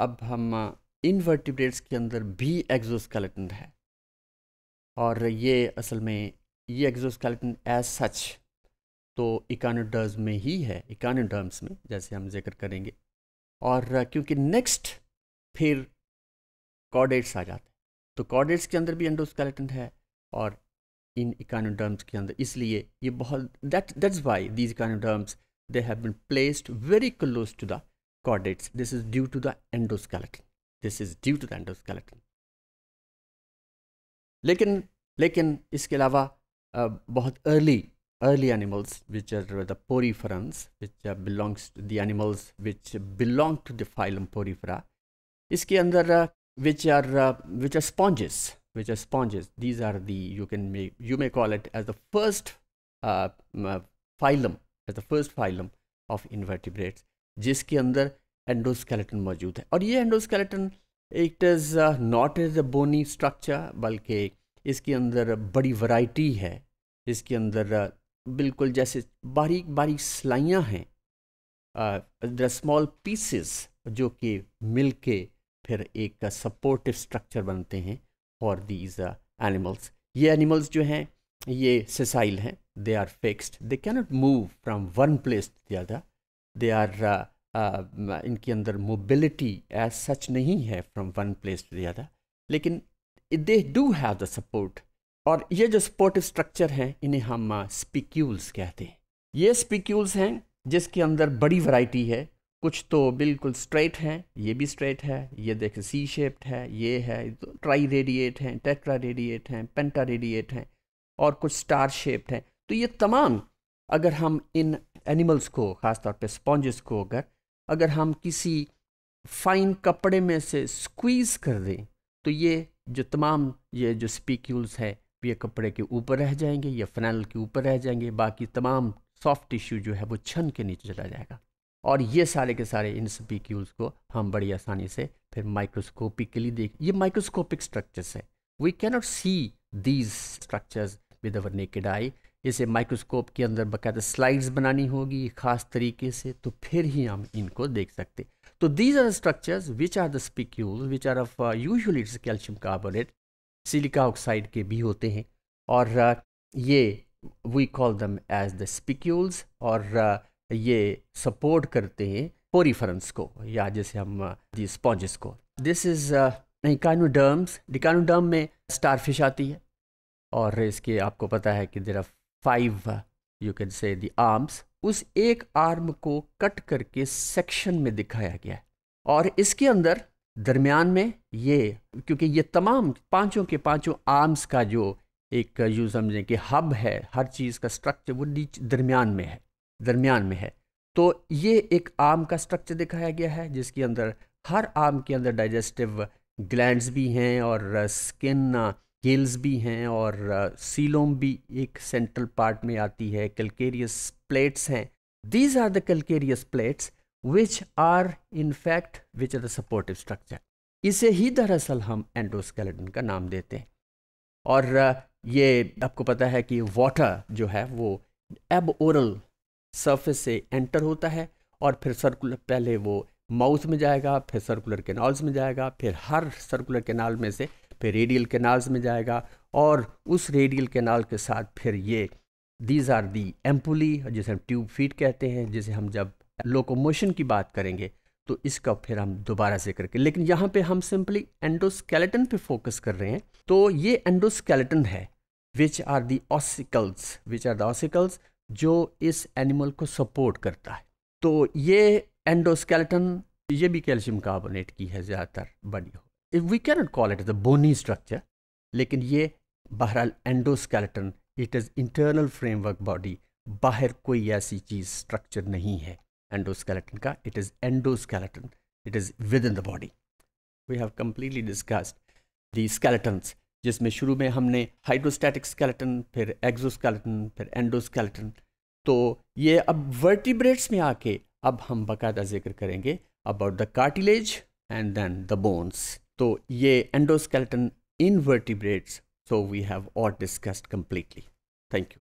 अब हम इनवर्टिब्रेट्स के अंदर भी एग्जोस्केलेटन है और ये असल में ये एग्जोस्केलेटन एज सच तो इकानोडर्म्स में ही है इकानोडर्म्स में जैसे हम जिक्र करेंगे और क्योंकि नेक्स्ट फिर कॉडेट्स आ जाते हैं तो कॉडेट्स के अंदर भी एंडोस्केलेटन है और इन इकानोडर्म्स के अंदर इसलिए ये बहुत that that's why these echinoderms they have been placed very close to the chordates. This is due to the endoskeleton. This is due to the endoskeleton. लेकिन लेकिन इसके अलावा बहुत early early animals which are the poriferans which uh, belongs to the animals which belong to the phylum porifera इसके अंदर uh, which are uh, which are sponges which are sponges these are the you can make you may call it as the first uh, phylum as the first phylum of invertebrates जिसके अंदर endoskeleton मौजूद है और ये endoskeleton it is not is a bony structure बल्कि इसके अंदर बड़ी वैरायटी है इसके अंदर uh, बिल्कुल जैसे बारीक बारीक सिलाइयाँ हैं द स्मॉल पीसेस जो कि मिल के फिर एक सपोर्टिव स्ट्रक्चर बनते हैं फॉर दीज एनिमल्स ये एनिमल्स जो हैं ये सिसाइल हैं they are fixed they cannot move from one place to the other they are uh, um, इनके अंदर मोबिलिटी एज सच नहीं है from one place to other लेकिन they do have the support और ये जो सपोर्टिव स्ट्रक्चर हैं इन्हें हम स्पिक्यूल्स uh, कहते हैं ये स्पिक्यूल्स हैं जिसके अंदर बड़ी वैरायटी है कुछ तो बिल्कुल स्ट्रेट हैं ये भी स्ट्रेट है ये देखें सी शेप्ड है ये है तो ट्राई रेडिएट हैं टेट्रा रेडिएट हैं पेंटा रेडिएट हैं और कुछ स्टार शेप्ड हैं तो ये तमाम अगर हम इन एनिमल्स को खासतौर पे स्पॉन्जेस को अगर अगर हम किसी फाइन कपड़े में से स्क्वीज़ कर दें तो ये जो तमाम ये जो स्पीक्यूल्स है ये कपड़े के ऊपर रह जाएंगे या फनल के ऊपर रह जाएंगे बाकी तमाम सॉफ्ट टिश्यू जो है वो छन के नीचे चला जाएगा और ये सारे के सारे इन स्पीक्यूल्स को हम बड़ी आसानी से फिर माइक्रोस्कोपिकली देख ये माइक्रोस्कोपिक स्ट्रक्चर्स है we cannot see these structures with our naked eye इसे माइक्रोस्कोप के अंदर बाकायदा स्लाइड्स बनानी होगी ख़ास तरीके से तो फिर ही हम इनको देख सकते तो these are structures which are the spicule which are of usually it's calcium carbonate silica oxide के भी होते हैं और uh, ये we call them as the spicules और uh, ये सपोर्ट करते हैं पोरीफरेंस को या जैसे हम दी uh, स्पॉन्जेस को दिस इज़ डिकानोडर्म्स डिकानोडर्म में स्टारफिश आती है और इसके आपको पता है कि there are five you can say the arms उस एक आर्म को कट करके सेक्शन में दिखाया गया है और इसके अंदर दरमियान में ये क्योंकि ये तमाम पांचों के पांचों आर्म्स का जो एक यूँ समझें कि हब है हर चीज़ का स्ट्रक्चर वो नीचे दरमियान में है दरमियान में है तो ये एक आम का स्ट्रक्चर दिखाया गया है जिसके अंदर हर आम के अंदर डाइजेस्टिव ग्लैंड्स भी हैं और स्किन केल्स भी हैं और सीलोम भी एक सेंट्रल पार्ट में आती है कैलकेरियस प्लेट्स हैं these are the calcareous plates which are in fact which are the supportive structure इसे ही दरअसल हम एंडोस्केलेटन का नाम देते हैं और ये आपको पता है कि वाटर जो है वो एब ओरल सर्फेस से एंटर होता है और फिर सर्कुलर पहले वो माउथ में जाएगा फिर सर्कुलर कैनाल्स में जाएगा फिर हर सर्कुलर कैनाल में से फिर रेडियल कैनाल्स में जाएगा और उस रेडियल कैनाल के साथ फिर ये दीज आर दी एम्पुली जिसे हम ट्यूब फीड कहते हैं जिसे हम जब लोकोमोशन की बात करेंगे तो इसका फिर हम दोबारा जिक्र करें लेकिन यहाँ पे हम सिंपली एंडोस्केलेटन पे फोकस कर रहे हैं तो ये एंडोस्केलेटन है which are the ossicles which are the ossicles जो इस एनिमल को सपोर्ट करता है तो ये एंडोस्केलेटन ये भी कैल्शियम कार्बोनेट की है ज़्यादातर बनी हो if we cannot call it the bony structure लेकिन ये बहरहाल endoskeleton it is internal framework body बाहर कोई ऐसी चीज़ स्ट्रक्चर नहीं है एंडोस्केलेटन का it is endoskeleton it is within the body we have completely discussed the skeletons जिसमें शुरू में हमने हाइड्रोस्टैटिक स्केलेटन फिर एग्जोस्केलेटन फिर एंडोस्केलेटन तो ये अब वर्टिब्रेट्स में आके अब हम बाकायदा जिक्र करेंगे about the cartilage and then the bones तो ये endoskeleton invertebrates so we have all discussed completely thank you